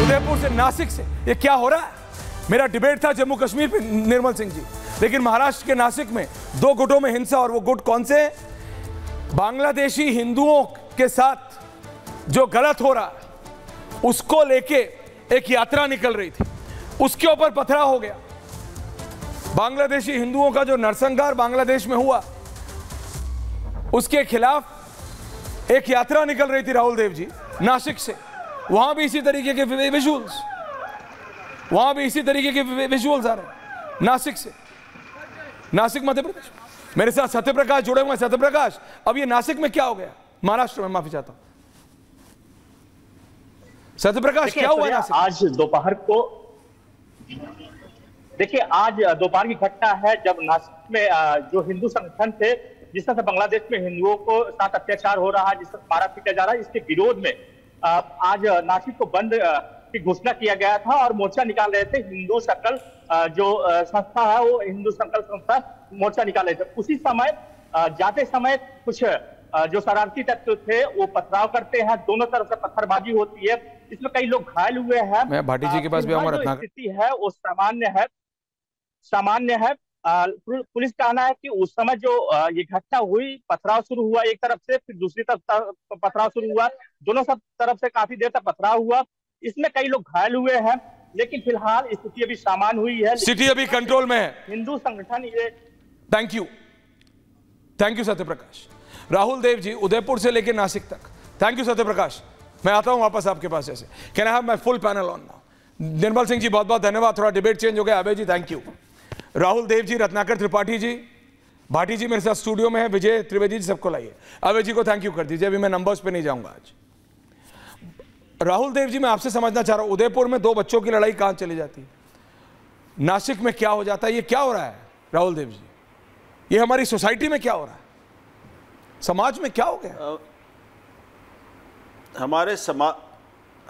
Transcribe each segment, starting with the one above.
उदयपुर से नासिक से ये क्या हो रहा है मेरा डिबेट था जम्मू कश्मीर पे निर्मल सिंह जी लेकिन महाराष्ट्र के नासिक में दो गुटों में हिंसा और वो गुट कौन से बांग्लादेशी हिंदुओं के साथ जो गलत हो रहा है उसको लेके एक यात्रा निकल रही थी उसके ऊपर पथरा हो गया बांग्लादेशी हिंदुओं का जो नरसंहार बांग्लादेश में हुआ उसके खिलाफ एक यात्रा निकल रही थी राहुल देव जी नासिक से वहां भी इसी तरीके के विजुअल्स वहां भी इसी तरीके के विजुअल्स आ रहे हैं नासिक से नासिक मध्य प्रदेश मेरे साथ सत्यप्रकाश जुड़े हुए सत्यप्रकाश अब ये नासिक में क्या हो गया महाराष्ट्र में माफी चाहता सत्य सत्यप्रकाश क्या हुआ नासिक आज दोपहर को देखिए आज दोपहर की घटना है जब नासिक में जो हिंदू संगठन थे जिस तरह से बांग्लादेश में हिंदुओं को साथ अत्याचार हो रहा है जिस तरह मारा पीटा जा रहा है इसके विरोध में आज नासिक को बंद की घोषणा किया गया था और मोर्चा निकाल रहे थे हिंदू सर्कल जो संस्था है वो हिंदू सर्कल संस्था मोर्चा निकाल रहे थे उसी समय जाते समय कुछ जो शरारती तत्व थे वो पथराव करते हैं दोनों तरफ से पत्थरबाजी होती है इसमें कई लोग घायल हुए हैं भाटी जी के पास भी स्थिति है वो सामान्य है सामान्य है पुलिस का कहना है कि उस समय जो ये घटना हुई पथराव शुरू हुआ एक तरफ से फिर दूसरी तरफ पथराव शुरू हुआ दोनों सब तरफ से काफी देर तक पथराव हुआ इसमें कई लोग घायल हुए हैं लेकिन फिलहाल स्थिति अभी सामान हुई है स्थिति अभी कंट्रोल में है हिंदू संगठन ये थैंक यू थैंक यू सत्य प्रकाश राहुल देव जी उदयपुर से लेकर नासिक तक थैंक यू सत्य प्रकाश मैं आता हूं वापस आपके पास ऐसे can I have my full panel on now Nirmal Singh ji बहुत बहुत धन्यवाद थोड़ा डिबेट चेंज हो गया अभय जी थैंक यू राहुल देव जी रत्नाकर त्रिपाठी जी भाटी जी मेरे साथ स्टूडियो में है विजय त्रिवेदी जी सबको लाइए अवय जी को थैंक यू कर दीजिए अभी मैं नंबर्स पे नहीं जाऊंगा आज राहुल देव जी मैं आपसे समझना चाह रहा हूं उदयपुर में दो बच्चों की लड़ाई कहां चली जाती है नासिक में क्या हो जाता है ये क्या हो रहा है राहुल देव जी ये हमारी सोसाइटी में क्या हो रहा है समाज में क्या हो गया हमारे समाज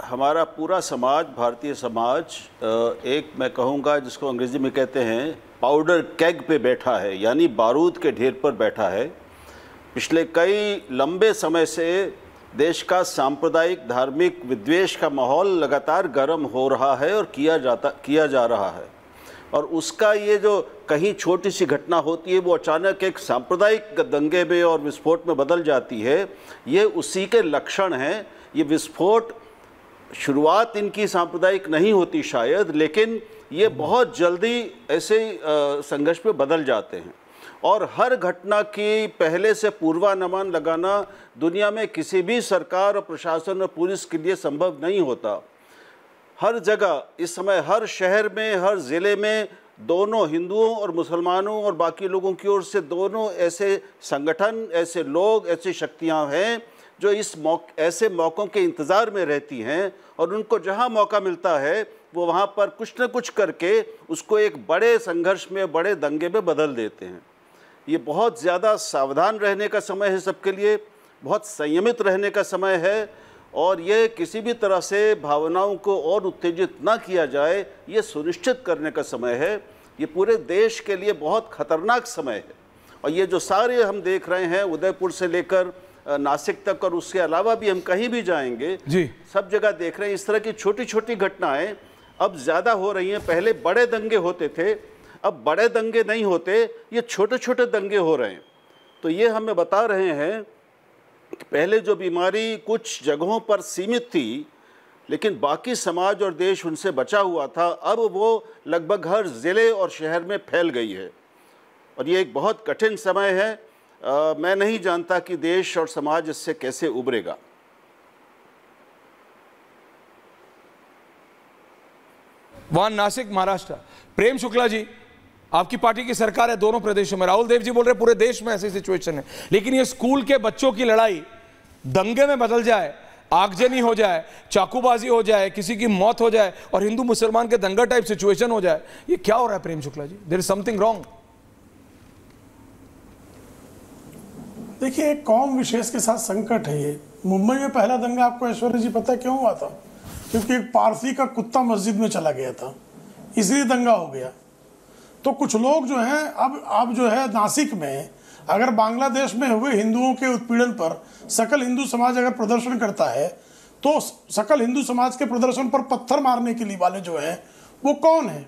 हमारा पूरा समाज भारतीय समाज एक मैं कहूँगा जिसको अंग्रेज़ी में कहते हैं पाउडर कैग पे बैठा है यानी बारूद के ढेर पर बैठा है पिछले कई लंबे समय से देश का सांप्रदायिक धार्मिक विद्वेष का माहौल लगातार गर्म हो रहा है और किया जाता किया जा रहा है और उसका ये जो कहीं छोटी सी घटना होती है वो अचानक एक सांप्रदायिक दंगे में और विस्फोट में बदल जाती है ये उसी के लक्षण हैं ये विस्फोट शुरुआत इनकी सांप्रदायिक नहीं होती शायद लेकिन ये बहुत जल्दी ऐसे संघर्ष में बदल जाते हैं और हर घटना की पहले से पूर्वानुमान लगाना दुनिया में किसी भी सरकार और प्रशासन और पुलिस के लिए संभव नहीं होता हर जगह इस समय हर शहर में हर ज़िले में दोनों हिंदुओं और मुसलमानों और बाकी लोगों की ओर से दोनों ऐसे संगठन ऐसे लोग ऐसी शक्तियाँ हैं जो इस मौक ऐसे मौक़ों के इंतज़ार में रहती हैं और उनको जहाँ मौका मिलता है वो वहाँ पर कुछ ना कुछ करके उसको एक बड़े संघर्ष में बड़े दंगे में बदल देते हैं ये बहुत ज़्यादा सावधान रहने का समय है सबके लिए बहुत संयमित रहने का समय है और ये किसी भी तरह से भावनाओं को और उत्तेजित ना किया जाए ये सुनिश्चित करने का समय है ये पूरे देश के लिए बहुत खतरनाक समय है और ये जो सारे हम देख रहे हैं उदयपुर से लेकर नासिक तक और उसके अलावा भी हम कहीं भी जाएंगे जी सब जगह देख रहे हैं इस तरह की छोटी छोटी घटनाएं अब ज़्यादा हो रही हैं पहले बड़े दंगे होते थे अब बड़े दंगे नहीं होते ये छोटे छोटे दंगे हो रहे हैं तो ये हमें बता रहे हैं कि पहले जो बीमारी कुछ जगहों पर सीमित थी लेकिन बाकी समाज और देश उनसे बचा हुआ था अब वो लगभग हर ज़िले और शहर में फैल गई है और ये एक बहुत कठिन समय है आ, मैं नहीं जानता कि देश और समाज इससे कैसे उभरेगा वहां नासिक महाराष्ट्र प्रेम शुक्ला जी आपकी पार्टी की सरकार है दोनों प्रदेशों में राहुल देव जी बोल रहे पूरे देश में ऐसी सिचुएशन है लेकिन ये स्कूल के बच्चों की लड़ाई दंगे में बदल जाए आगजनी हो जाए चाकूबाजी हो जाए किसी की मौत हो जाए और हिंदू मुसलमान के दंगा टाइप सिचुएशन हो जाए ये क्या हो रहा है Prem Shukla ji there is something wrong देखिए एक कौम विशेष के साथ संकट है ये मुंबई में पहला दंगा आपको ऐश्वर्य जी पता क्यों हुआ था क्योंकि एक पारसी का कुत्ता मस्जिद में चला गया था इसलिए दंगा हो गया तो कुछ लोग जो हैं अब अब जो है नासिक में अगर बांग्लादेश में हुए हिंदुओं के उत्पीड़न पर सकल हिंदू समाज अगर प्रदर्शन करता है तो सकल हिंदू समाज के प्रदर्शन पर पत्थर मारने के लिए वाले जो हैं वो कौन है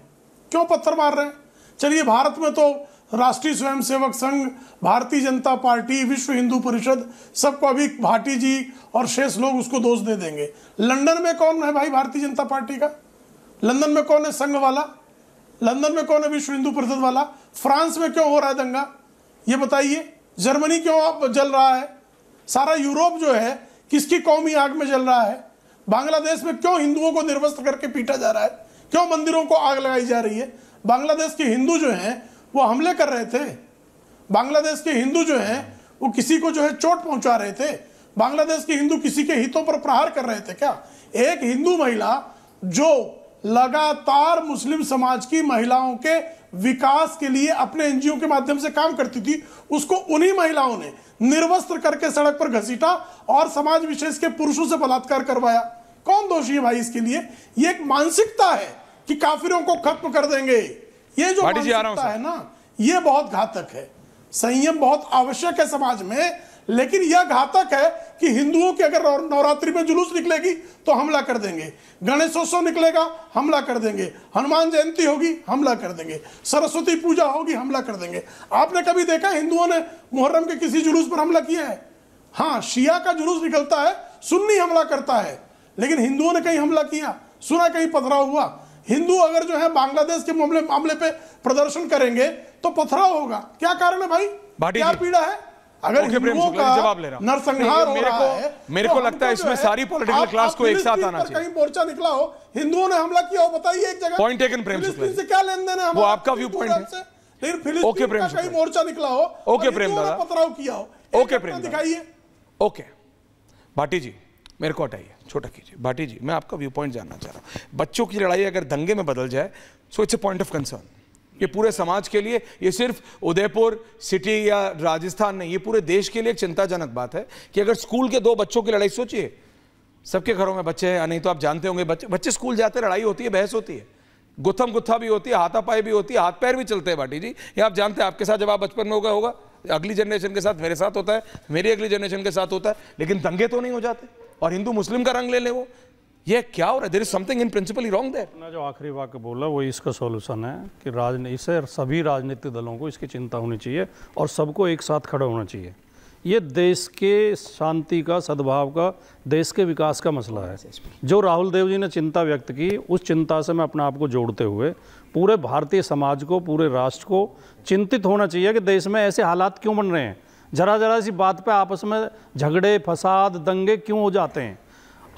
क्यों पत्थर मार रहे हैं चलिए भारत में तो राष्ट्रीय स्वयंसेवक संघ भारतीय जनता पार्टी विश्व हिंदू परिषद सबको अभी भाटी जी और शेष लोग उसको दोष दे देंगे लंदन में कौन है भाई भारतीय जनता पार्टी का लंदन में कौन है संघ वाला लंदन में कौन है विश्व हिंदू परिषद वाला फ्रांस में क्यों हो रहा है दंगा ये बताइए जर्मनी क्यों आप जल रहा है सारा यूरोप जो है किसकी कौमी आग में जल रहा है बांग्लादेश में क्यों हिंदुओं को निर्वस्त करके पीटा जा रहा है क्यों मंदिरों को आग लगाई जा रही है बांग्लादेश के हिंदू जो हैं वो हमले कर रहे थे बांग्लादेश के हिंदू जो है वो किसी को जो है चोट पहुंचा रहे थे बांग्लादेश के हिंदू किसी के हितों पर प्रहार कर रहे थे क्या एक हिंदू महिला जो लगातार मुस्लिम समाज की महिलाओं के विकास के लिए अपने एनजीओ के माध्यम से काम करती थी उसको उन्हीं महिलाओं ने निर्वस्त्र करके सड़क पर घसीटा और समाज विशेष के पुरुषों से बलात्कार करवाया कौन दोषी है भाई इसके लिए ये एक मानसिकता है कि काफिरों को खत्म कर देंगे ये जो है ना ये बहुत घातक है संयम बहुत आवश्यक है समाज में लेकिन यह घातक है कि हिंदुओं के अगर नवरात्रि में जुलूस निकलेगी तो हमला कर देंगे गणेशोत्सव निकलेगा हमला कर देंगे हनुमान जयंती होगी हमला कर देंगे सरस्वती पूजा होगी हमला कर देंगे आपने कभी देखा हिंदुओं ने मुहर्रम के किसी जुलूस पर हमला किया है हाँ शिया का जुलूस निकलता है सुन्नी हमला करता है लेकिन हिंदुओं ने कहीं हमला किया सुना कहीं पथराव हुआ हिंदू अगर जो है बांग्लादेश के मामले मामले पे प्रदर्शन करेंगे तो पथराव होगा क्या कारण है भाई क्या पीड़ा है अगर जवाब ले रहा नरसंहार मेरे को मेरे तो को लगता है इसमें सारी पॉलिटिकल क्लास को एक साथ आना चाहिए कहीं मोर्चा निकला हो हिंदुओं ने हमला किया हो बताइए एक जगह पॉइंट टेकन प्रेम से क्या लेन देन है वो आपका व्यू पॉइंट है लेकिन फिलिस्तीन का कहीं मोर्चा निकला हो ओके प्रेम दादा पथराव किया हो ओके प्रेम दिखाइए ओके भाटी जी मेरे को हटाइए छोटा कीजिए भाटी जी मैं आपका व्यू पॉइंट जानना चाह रहा हूँ बच्चों की लड़ाई अगर दंगे में बदल जाए so it's a point of concern ये पूरे समाज के लिए ये सिर्फ उदयपुर सिटी या राजस्थान नहीं ये पूरे देश के लिए एक चिंताजनक बात है कि अगर स्कूल के दो बच्चों की लड़ाई सोचिए सबके घरों में बच्चे हैं नहीं तो आप जानते होंगे बच्चे बच्चे स्कूल जाते लड़ाई होती है बहस होती है गुत्थम गुत्था भी होती है हाथापाई भी होती है हाथ पैर भी चलते हैं भाटी जी ये आप जानते हैं आपके साथ जब आप बचपन में होगा होगा अगली जनरेशन के साथ मेरे साथ होता है मेरी अगली जनरेशन के साथ होता है लेकिन दंगे तो नहीं हो जाते और हिंदू मुस्लिम का रंग ले ले वो ये क्या हो रहा है there is something in principle wrong there जो आखिरी वाक्य बोला वो इसका सॉल्यूशन है कि राजनीति से सभी राजनीतिक दलों को इसकी चिंता होनी चाहिए और सबको एक साथ खड़ा होना चाहिए ये देश के शांति का सद्भाव का देश के विकास का मसला है जो राहुल देव जी ने चिंता व्यक्त की उस चिंता से मैं अपने आप को जोड़ते हुए पूरे भारतीय समाज को पूरे राष्ट्र को चिंतित होना चाहिए कि देश में ऐसे हालात क्यों बन रहे हैं जरा जरा सी बात पे आपस में झगड़े फसाद दंगे क्यों हो जाते हैं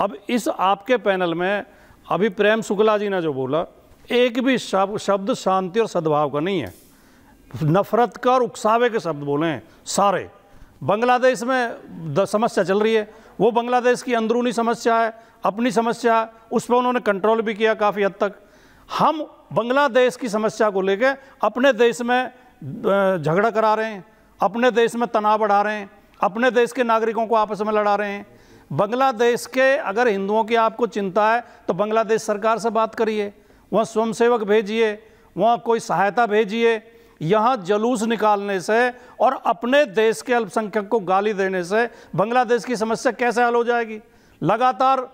अब इस आपके पैनल में अभी प्रेम शुक्ला जी ने जो बोला एक भी शब्द शब्द शांति और सद्भाव का नहीं है नफरत का और उकसावे के शब्द बोले हैं सारे बांग्लादेश में समस्या चल रही है वो बांग्लादेश की अंदरूनी समस्या है अपनी समस्या है उस पर उन्होंने कंट्रोल भी किया काफ़ी हद तक हम बांग्लादेश की समस्या को लेकर अपने देश में झगड़ा करा रहे हैं अपने देश में तनाव बढ़ा रहे हैं अपने देश के नागरिकों को आपस में लड़ा रहे हैं बांग्लादेश के अगर हिंदुओं की आपको चिंता है तो बांग्लादेश सरकार से बात करिए वहाँ स्वयंसेवक भेजिए वहाँ कोई सहायता भेजिए यहाँ जलूस निकालने से और अपने देश के अल्पसंख्यक को गाली देने से बांग्लादेश की समस्या कैसे हल हो जाएगी लगातार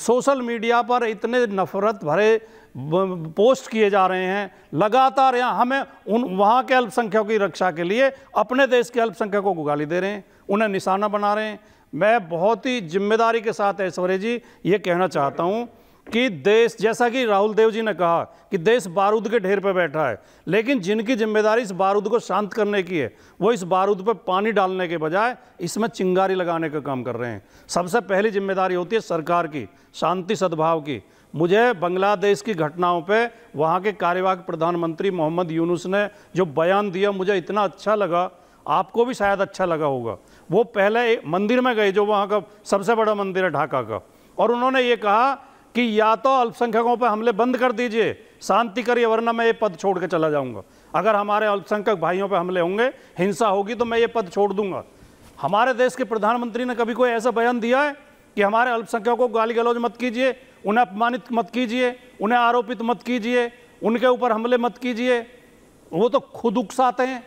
सोशल मीडिया पर इतने नफरत भरे पोस्ट किए जा रहे हैं लगातार यहाँ हमें उन वहाँ के अल्पसंख्यकों की रक्षा के लिए अपने देश के अल्पसंख्यकों को गाली दे रहे हैं उन्हें निशाना बना रहे हैं मैं बहुत ही जिम्मेदारी के साथ ऐश्वर्य जी ये कहना चाहता हूँ कि देश जैसा कि राहुल देव जी ने कहा कि देश बारूद के ढेर पर बैठा है लेकिन जिनकी जिम्मेदारी इस बारूद को शांत करने की है वो इस बारूद पर पानी डालने के बजाय इसमें चिंगारी लगाने का काम कर रहे हैं सबसे पहली जिम्मेदारी होती है सरकार की शांति सद्भाव की मुझे बांग्लादेश की घटनाओं पे वहाँ के कार्यवाहक प्रधानमंत्री मोहम्मद यूनुस ने जो बयान दिया मुझे इतना अच्छा लगा आपको भी शायद अच्छा लगा होगा वो पहले मंदिर में गए जो वहाँ का सबसे बड़ा मंदिर है ढाका का और उन्होंने ये कहा कि या तो अल्पसंख्यकों पर हमले बंद कर दीजिए शांति करिए वरना मैं ये पद छोड़ के चला जाऊंगा अगर हमारे अल्पसंख्यक भाइयों पर हमले होंगे हिंसा होगी तो मैं ये पद छोड़ दूंगा हमारे देश के प्रधानमंत्री ने कभी कोई ऐसा बयान दिया है कि हमारे अल्पसंख्यकों को गाली गलौज मत कीजिए उन्हें अपमानित मत कीजिए उन्हें आरोपित मत कीजिए उनके ऊपर हमले मत कीजिए वो तो खुद उकसाते हैं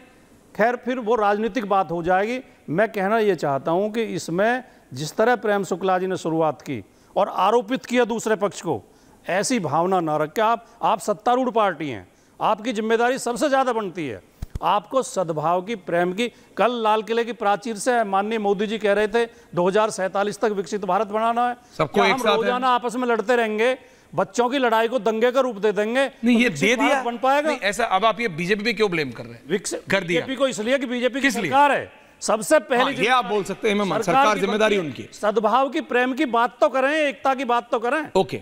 खैर फिर वो राजनीतिक बात हो जाएगी मैं कहना ये चाहता हूँ कि इसमें जिस तरह प्रेम शुक्ला जी ने शुरुआत की और आरोपित किया दूसरे पक्ष को ऐसी भावना ना रख के आप आप सत्तारूढ़ पार्टी हैं आपकी जिम्मेदारी सबसे ज़्यादा बनती है आपको सद्भाव की प्रेम की कल लाल किले की प्राचीर से माननीय मोदी जी कह रहे थे दो तक विकसित भारत बनाना है सबको एक साथ रोजाना आपस में लड़ते रहेंगे बच्चों की लड़ाई को दंगे का रूप दे देंगे नहीं तो ये दे दिया बन पाएगा ऐसा अब आप ये बीजेपी भी क्यों ब्लेम कर रहे हैं कर दिया बीजेपी को इसलिए कि बीजेपी की सरकार है सबसे पहले हाँ, ये आप बोल सकते हैं सरकार, सरकार जिम्मेदारी उनकी सद्भाव की प्रेम की बात तो करें एकता की बात तो करें ओके